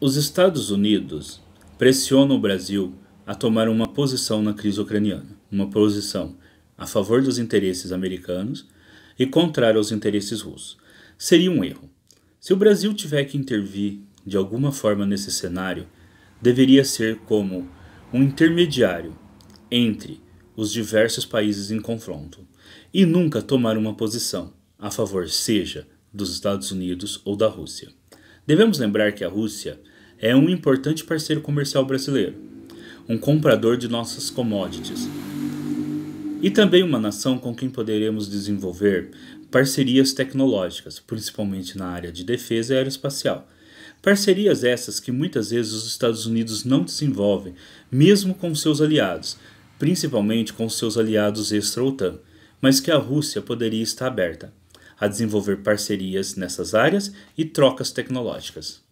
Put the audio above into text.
Os Estados Unidos pressionam o Brasil a tomar uma posição na crise ucraniana, uma posição a favor dos interesses americanos e contrária aos interesses russos. Seria um erro. Se o Brasil tiver que intervir de alguma forma nesse cenário, deveria ser como um intermediário entre os diversos países em confronto e nunca tomar uma posição a favor, seja dos Estados Unidos ou da Rússia. Devemos lembrar que a Rússia é um importante parceiro comercial brasileiro, um comprador de nossas commodities e também uma nação com quem poderemos desenvolver parcerias tecnológicas, principalmente na área de defesa e aeroespacial. Parcerias essas que muitas vezes os Estados Unidos não desenvolvem, mesmo com seus aliados, principalmente com seus aliados extra-OTAN, mas que a Rússia poderia estar aberta a desenvolver parcerias nessas áreas e trocas tecnológicas.